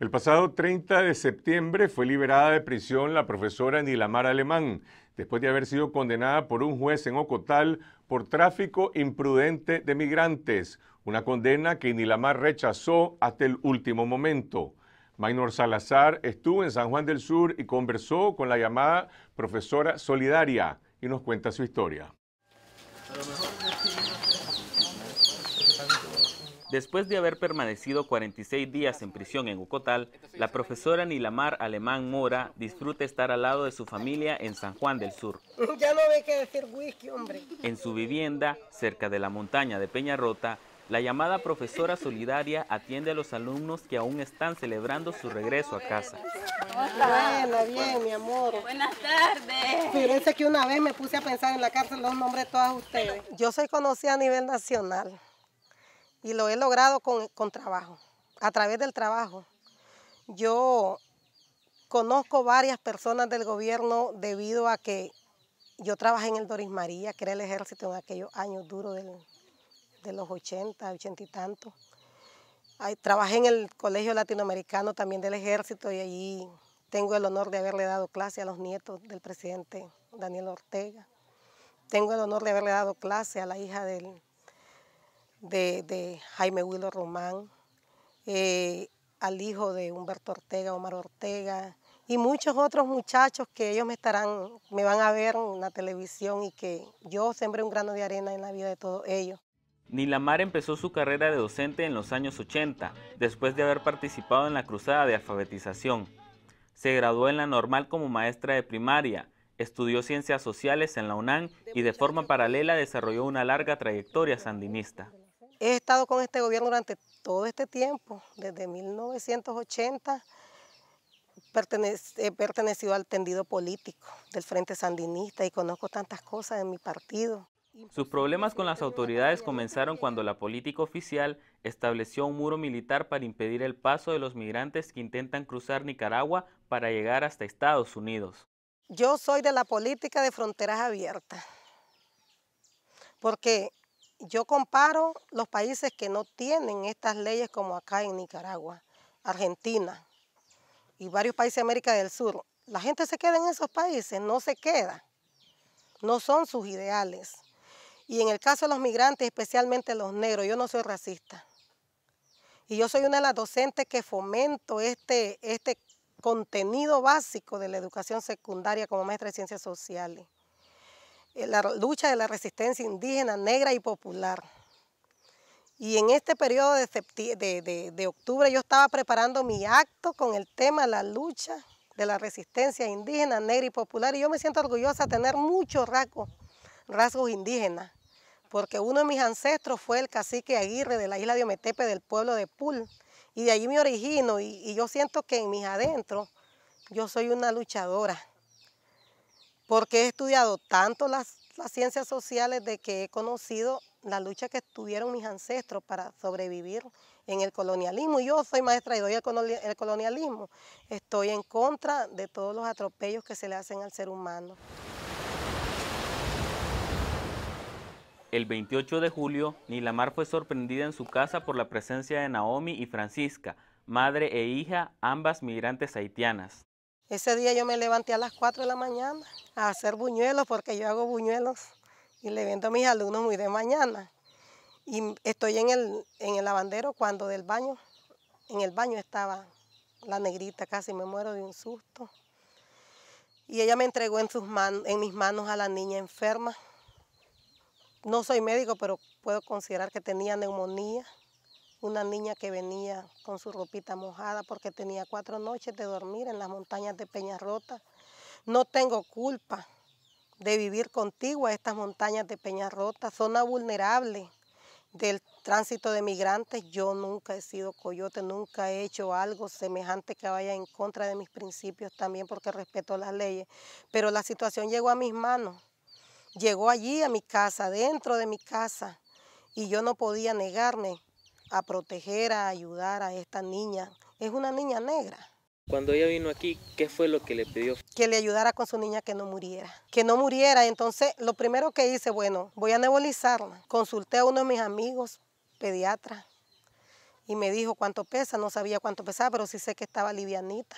El pasado 30 de septiembre fue liberada de prisión la profesora Nilamar Alemán, después de haber sido condenada por un juez en Ocotal por tráfico imprudente de migrantes, una condena que Nilamar rechazó hasta el último momento. Maynor Salazar estuvo en San Juan del Sur y conversó con la llamada profesora solidaria y nos cuenta su historia. Después de haber permanecido 46 días en prisión en Ucotal, la profesora Nilamar Alemán Mora disfruta estar al lado de su familia en San Juan del Sur. Ya no whisky, hombre. En su vivienda, cerca de la montaña de Peñarrota, la llamada profesora solidaria atiende a los alumnos que aún están celebrando su regreso a casa. bien, mi amor. Buenas tardes. Fíjense que una vez me puse a pensar en la cárcel los nombres de todas ustedes. Yo soy conocida a nivel nacional y lo he logrado con, con trabajo, a través del trabajo. Yo conozco varias personas del gobierno debido a que yo trabajé en el Doris María, que era el ejército en aquellos años duros del, de los 80, 80 y tantos. trabajé en el Colegio Latinoamericano también del Ejército y allí tengo el honor de haberle dado clase a los nietos del presidente Daniel Ortega. Tengo el honor de haberle dado clase a la hija del, de, Jaime Willo Román, eh, al hijo de Humberto Ortega, Omar Ortega, y muchos otros muchachos que ellos me estarán, me van a ver en la televisión y que yo sembré un grano de arena en la vida de todos ellos. Nilamar empezó su carrera de docente en los años 80, después de haber participado en la cruzada de alfabetización. Se graduó en la normal como maestra de primaria, estudió ciencias sociales en la UNAM y de forma paralela desarrolló una larga trayectoria sandinista. He estado con este gobierno durante todo este tiempo, desde 1980, he pertenecido al tendido político del Frente Sandinista y conozco tantas cosas de mi partido. Sus problemas con las autoridades comenzaron cuando la política oficial estableció un muro militar para impedir el paso de los migrantes que intentan cruzar Nicaragua para llegar hasta Estados Unidos. Yo soy de la política de fronteras abiertas, porque yo comparo los países que no tienen estas leyes como acá en Nicaragua, Argentina y varios países de América del Sur. La gente se queda en esos países, no se queda, no son sus ideales. Y en el caso de los migrantes, especialmente los negros, yo no soy racista. Y yo soy una de las docentes que fomento este, este contenido básico de la educación secundaria como maestra de ciencias sociales. Eh, la lucha de la resistencia indígena, negra y popular. Y en este periodo de, octubre yo estaba preparando mi acto con el tema de la lucha de la resistencia indígena, negra y popular. Y yo me siento orgullosa de tener muchos rasgos indígenas porque uno de mis ancestros fue el cacique Aguirre de la isla de Ometepe del pueblo de Pul, y de allí me origino, y, yo siento que en mis adentros yo soy una luchadora, porque he estudiado tanto las, ciencias sociales de que he conocido la lucha que tuvieron mis ancestros para sobrevivir en el colonialismo. y Yo soy maestra y doy el colonialismo. Estoy en contra de todos los atropellos que se le hacen al ser humano. El 28 de julio, Nilamar fue sorprendida en su casa por la presencia de Naomi y Francisca, madre e hija, ambas migrantes haitianas. Ese día yo me levanté a las 4 de la mañana a hacer buñuelos, porque yo hago buñuelos y le vendo a mis alumnos muy de mañana. Y estoy en el, en el lavandero cuando del baño, en el baño estaba la negrita, casi me muero de un susto. Y ella me entregó en, sus en mis manos a la niña enferma no soy médico, pero puedo considerar que tenía neumonía. Una niña que venía con su ropita mojada porque tenía cuatro noches de dormir en las montañas de Peñarrota. No tengo culpa de vivir contigo a estas montañas de Peñarrota, zona vulnerable del tránsito de migrantes. Yo nunca he sido coyote, nunca he hecho algo semejante que vaya en contra de mis principios también porque respeto las leyes. Pero la situación llegó a mis manos llegó allí a mi casa, dentro de mi casa, y yo no podía negarme a proteger, a ayudar a esta niña. Es una niña negra. Cuando ella vino aquí, ¿qué fue lo que le pidió? Que le ayudara con su niña que no muriera. Que no muriera. Entonces, lo primero que hice, bueno, voy a nebulizarla. Consulté a uno de mis amigos, pediatra, y me dijo cuánto pesa. No sabía cuánto pesaba, pero sí sé que estaba livianita.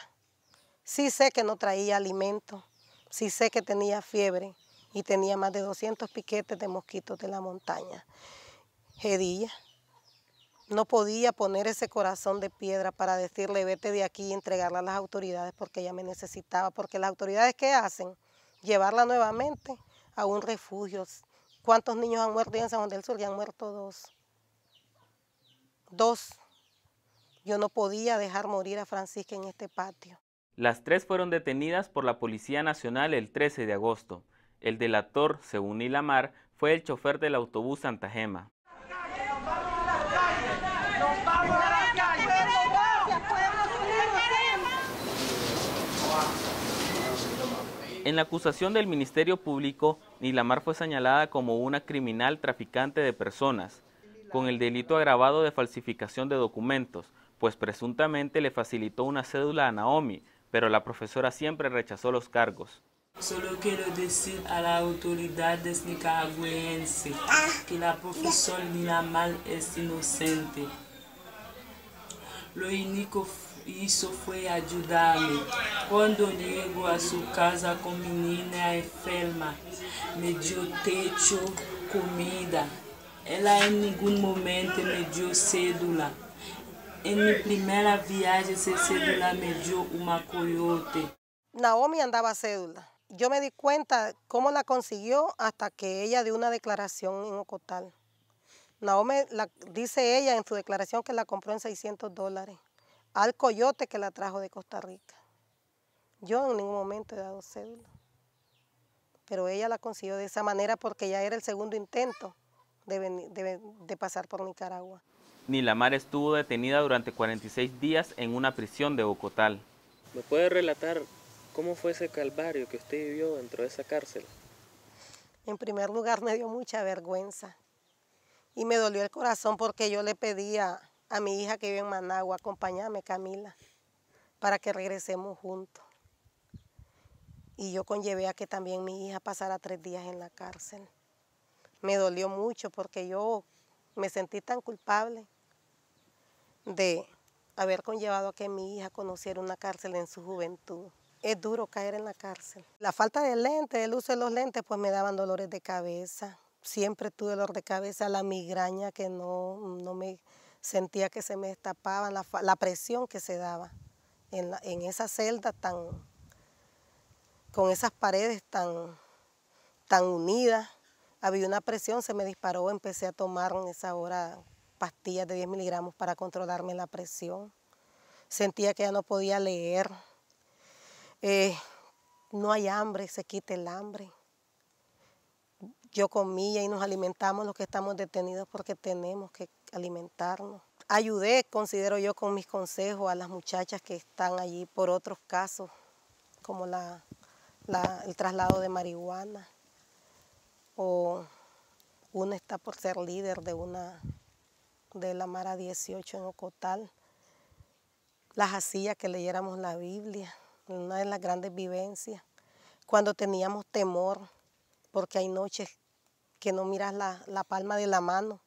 Sí sé que no traía alimento. Sí sé que tenía fiebre y tenía más de 200 piquetes de mosquitos de la montaña. Gedilla no podía poner ese corazón de piedra para decirle vete de aquí y entregarla a las autoridades porque ella me necesitaba, porque las autoridades ¿qué hacen? Llevarla nuevamente a un refugio. ¿Cuántos niños han muerto en San Juan del Sur? Ya han muerto dos. Dos. Yo no podía dejar morir a Francisca en este patio. Las tres fueron detenidas por la Policía Nacional el 13 de agosto. El delator, según Ilamar, fue el chofer del autobús Santa Gema. En la acusación del Ministerio Público, Nilamar fue señalada como una criminal traficante de personas, con el delito agravado de falsificación de documentos, pues presuntamente le facilitó una cédula a Naomi, pero la profesora siempre rechazó los cargos. Solo que lo decide a las autoridades nicaragüenses que la profesora Nina Mal es inocente. Lo único isso foi ajudar-me. Quando ligo a sua casa com menina enferma, me deu techo, comida. Ela em nenhum momento me deu cédula. Em minha primeira viagem, essa cédula me deu uma coiote. Naomi andava cédula. yo me di cuenta cómo la consiguió hasta que ella dio una declaración en Ocotal. Naomi dice ella en su declaración que la compró en 600 dólares al coyote que la trajo de Costa Rica. Yo en ningún momento he dado cédula, pero ella la consiguió de esa manera porque ya era el segundo intento de, de pasar por Nicaragua. Ni Nilamar estuvo detenida durante 46 días en una prisión de Ocotal. ¿Me puede relatar ¿Cómo fue ese calvario que usted vivió dentro de esa cárcel? En primer lugar me dio mucha vergüenza y me dolió el corazón porque yo le pedía a mi hija que vive en Managua, acompáñame Camila, para que regresemos juntos. Y yo conllevé a que también mi hija pasara tres días en la cárcel. Me dolió mucho porque yo me sentí tan culpable de haber conllevado a que mi hija conociera una cárcel en su juventud es duro caer en la cárcel. La falta de lentes, el uso de los lentes, pues me daban dolores de cabeza. Siempre tuve dolor de cabeza, la migraña que no, no me sentía que se me destapaba, la, presión que se daba en, en esa celda tan, con esas paredes tan, tan unidas. Había una presión, se me disparó, empecé a tomar en esa hora pastillas de 10 miligramos para controlarme la presión. Sentía que ya no podía leer, eh, no hay hambre, se quite el hambre. Yo comía y nos alimentamos los que estamos detenidos porque tenemos que alimentarnos. Ayudé, considero yo, con mis consejos a las muchachas que están allí por otros casos, como el traslado de marihuana. O una está por ser líder de una de la Mara 18 en Ocotal. Las hacía que leyéramos la Biblia, una de las grandes vivencias. Cuando teníamos temor, porque hay noches que no miras la, palma de la mano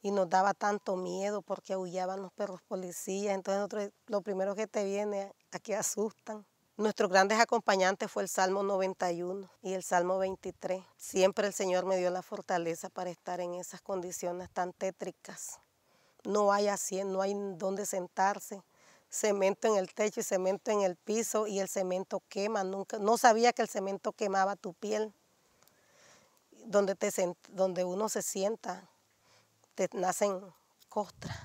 y nos daba tanto miedo porque aullaban los perros policías. Entonces nosotros, lo primero que te viene que asustan. Nuestros grandes acompañantes fue el Salmo 91 y el Salmo 23. Siempre el Señor me dio la fortaleza para estar en esas condiciones tan tétricas. No hay así, no hay dónde sentarse cemento en el techo y cemento en el piso y el cemento quema. Nunca, no sabía que el cemento quemaba tu piel, donde, te, donde uno se sienta, te nacen costras.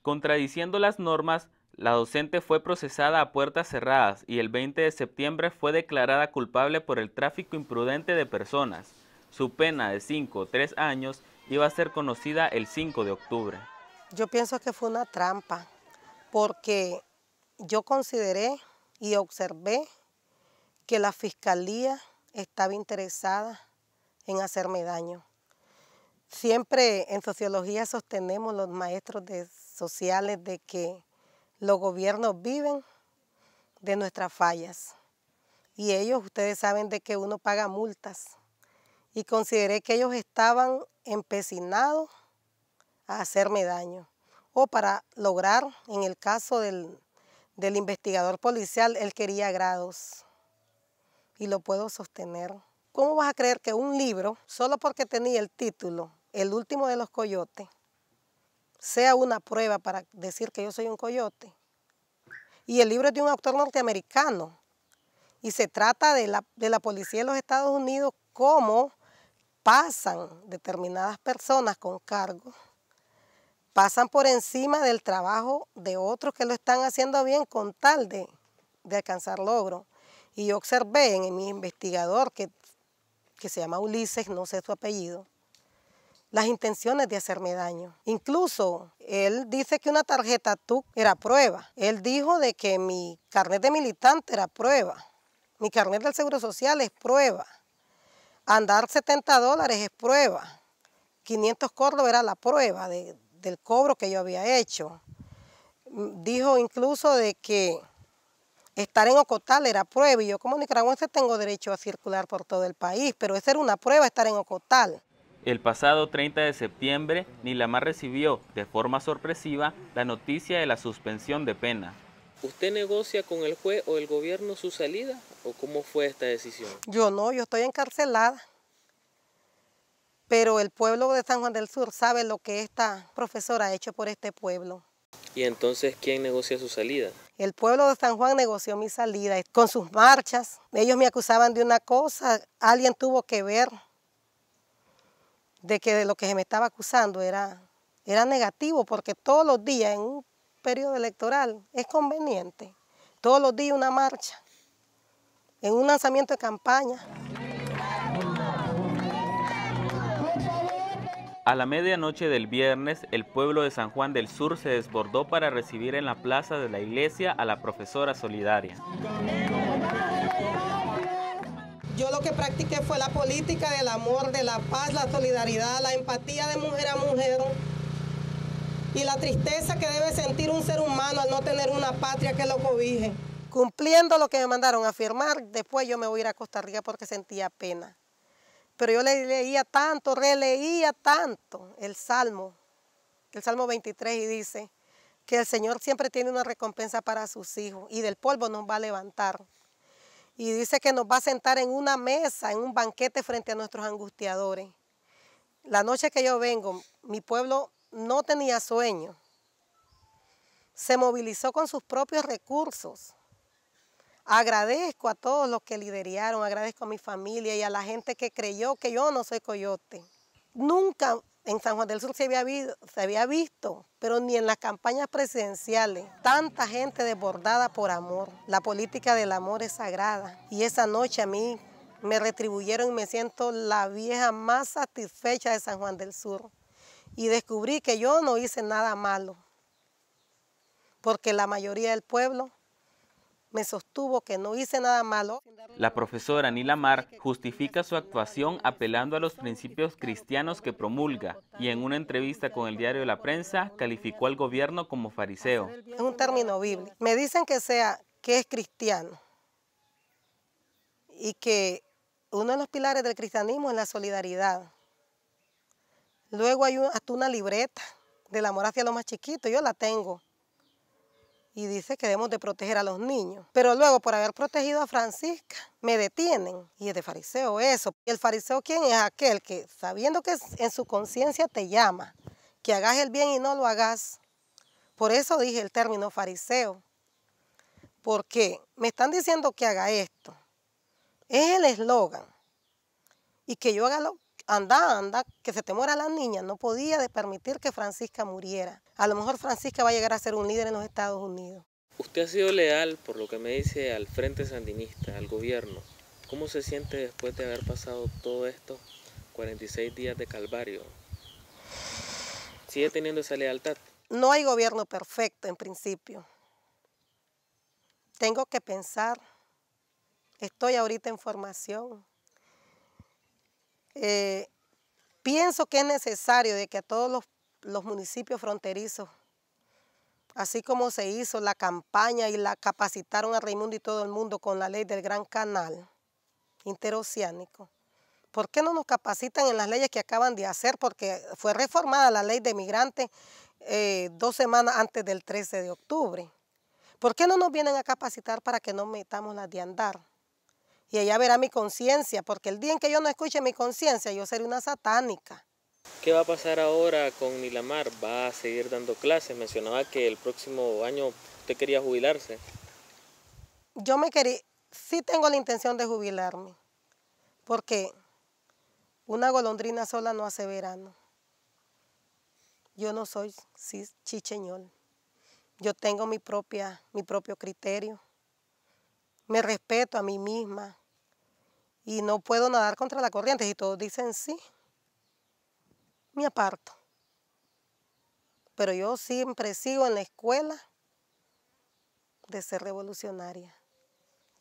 Contradiciendo las normas, la docente fue procesada a puertas cerradas y el 20 de septiembre fue declarada culpable por el tráfico imprudente de personas. Su pena de 5 o 3 años iba a ser conocida el 5 de octubre. Yo pienso que fue una trampa, porque yo consideré y observé que la fiscalía estaba interesada en hacerme daño. Siempre en sociología sostenemos los maestros de sociales de que los gobiernos viven de nuestras fallas. Y ellos, ustedes saben de que uno paga multas. Y consideré que ellos estaban empecinados a hacerme daño o para lograr, en el caso del, investigador policial, él quería grados y lo puedo sostener. ¿Cómo vas a creer que un libro, solo porque tenía el título, El último de los coyotes, sea una prueba para decir que yo soy un coyote? Y el libro es de un autor norteamericano y se trata de la, de la policía de los Estados Unidos, cómo pasan determinadas personas con cargos pasan por encima del trabajo de otros que lo están haciendo bien con tal de, alcanzar logro. Y yo observé en mi investigador, que, que se llama Ulises, no sé su apellido, las intenciones de hacerme daño. Incluso él dice que una tarjeta TUC era prueba. Él dijo de que mi carnet de militante era prueba. Mi carnet del Seguro Social es prueba. Andar 70 dólares es prueba. 500 córdobas era la prueba de, del cobro que yo había hecho. Dijo incluso de que estar en Ocotal era prueba y yo como nicaragüense tengo derecho a circular por todo el país, pero esa era una prueba estar en Ocotal. El pasado 30 de septiembre, Nilamar recibió de forma sorpresiva la noticia de la suspensión de pena. ¿Usted negocia con el juez o el gobierno su salida o cómo fue esta decisión? Yo no, yo estoy encarcelada pero el pueblo de San Juan del Sur sabe lo que esta profesora ha hecho por este pueblo. ¿Y entonces quién negocia su salida? El pueblo de San Juan negoció mi salida con sus marchas. Ellos me acusaban de una cosa, alguien tuvo que ver de que de lo que se me estaba acusando era, era negativo, porque todos los días en un periodo electoral es conveniente. Todos los días una marcha, en un lanzamiento de campaña. A la medianoche del viernes, el pueblo de San Juan del Sur se desbordó para recibir en la plaza de la iglesia a la profesora solidaria. Yo lo que practiqué fue la política del amor, de la paz, la solidaridad, la empatía de mujer a mujer y la tristeza que debe sentir un ser humano al no tener una patria que lo cobije. Cumpliendo lo que me mandaron a firmar, después yo me voy a ir a Costa Rica porque sentía pena. Pero yo le leía tanto, releía tanto el Salmo, el Salmo 23 y dice que el Señor siempre tiene una recompensa para sus hijos y del polvo nos va a levantar. Y dice que nos va a sentar en una mesa, en un banquete frente a nuestros angustiadores. La noche que yo vengo, mi pueblo no tenía sueño. Se movilizó con sus propios recursos Agradezco a todos los que lideraron, agradezco a mi familia y a la gente que creyó que yo no soy coyote. Nunca en San Juan del Sur se había, visto, se había visto, pero ni en las campañas presidenciales, tanta gente desbordada por amor. La política del amor es sagrada y esa noche a mí me retribuyeron y me siento la vieja más satisfecha de San Juan del Sur. Y descubrí que yo no hice nada malo, porque la mayoría del pueblo me sostuvo que no hice nada malo. La profesora Nila Mar justifica su actuación apelando a los principios cristianos que promulga y en una entrevista con el diario de La Prensa calificó al gobierno como fariseo. Es un término bíblico. Me dicen que sea que es cristiano y que uno de los pilares del cristianismo es la solidaridad. Luego hay hasta una libreta del amor hacia lo más chiquito. yo la tengo y dice que debemos de proteger a los niños. Pero luego, por haber protegido a Francisca, me detienen. Y es de fariseo eso. ¿Y el fariseo quién es? Aquel que, sabiendo que en su conciencia te llama, que hagas el bien y no lo hagas. Por eso dije el término fariseo. Porque me están diciendo que haga esto. Es el eslogan. Y que yo haga lo... Anda, anda, que se te muera la niña. No podía de permitir que Francisca muriera a lo mejor Francisca va a llegar a ser un líder en los Estados Unidos. Usted ha sido leal, por lo que me dice, al Frente Sandinista, al gobierno. ¿Cómo se siente después de haber pasado todo esto, 46 días de calvario? ¿Sigue teniendo esa lealtad? No hay gobierno perfecto en principio. Tengo que pensar. Estoy ahorita en formación. Eh, pienso que es necesario de que a todos los los municipios fronterizos. Así como se hizo la campaña y la capacitaron a Raimundo y todo el mundo con la ley del Gran Canal interoceánico. ¿Por qué no nos capacitan en las leyes que acaban de hacer? Porque fue reformada la ley de migrantes eh, dos semanas antes del 13 de octubre. ¿Por qué no nos vienen a capacitar para que no metamos las de andar? Y allá verá mi conciencia, porque el día en que yo no escuche mi conciencia, yo seré una satánica. ¿Qué va a pasar ahora con Nilamar? ¿Va a seguir dando clases? Mencionaba que el próximo año usted quería jubilarse. Yo me quería, sí tengo la intención de jubilarme, porque una golondrina sola no hace verano. Yo no soy chicheñol. Yo tengo mi, propia, mi propio criterio. Me respeto a mí misma. Y no puedo nadar contra la corriente. y todos dicen sí, me aparto. Pero yo siempre sigo en la escuela de ser revolucionaria.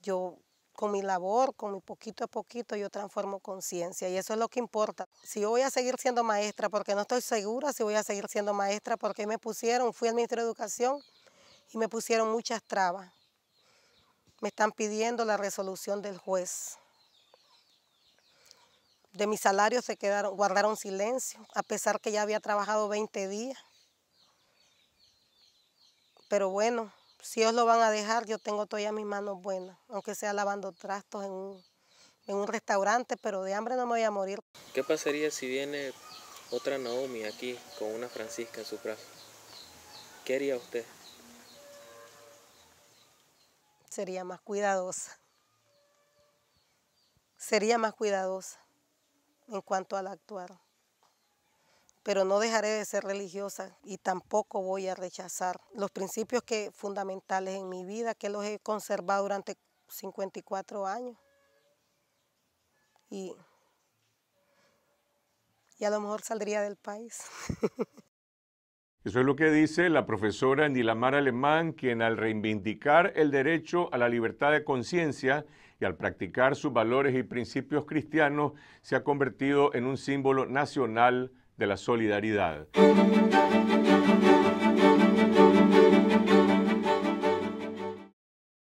Yo con mi labor, con mi poquito a poquito, yo transformo conciencia y eso es lo que importa. Si yo voy a seguir siendo maestra, porque no estoy segura si voy a seguir siendo maestra, porque me pusieron, fui al Ministerio de Educación y me pusieron muchas trabas. Me están pidiendo la resolución del juez de mi salario se quedaron, guardaron silencio, a pesar que ya había trabajado 20 días. Pero bueno, si ellos lo van a dejar, yo tengo todavía mis manos buenas, aunque sea lavando trastos en un, en un restaurante, pero de hambre no me voy a morir. ¿Qué pasaría si viene otra Naomi aquí con una Francisca en su brazo? ¿Qué haría usted? Sería más cuidadosa. Sería más cuidadosa en cuanto al actuar. Pero no dejaré de ser religiosa y tampoco voy a rechazar los principios que, fundamentales en mi vida que los he conservado durante 54 años. Y, y a lo mejor saldría del país. Eso es lo que dice la profesora Nilamar Alemán, quien al reivindicar el derecho a la libertad de conciencia y al practicar sus valores y principios cristianos se ha convertido en un símbolo nacional de la solidaridad.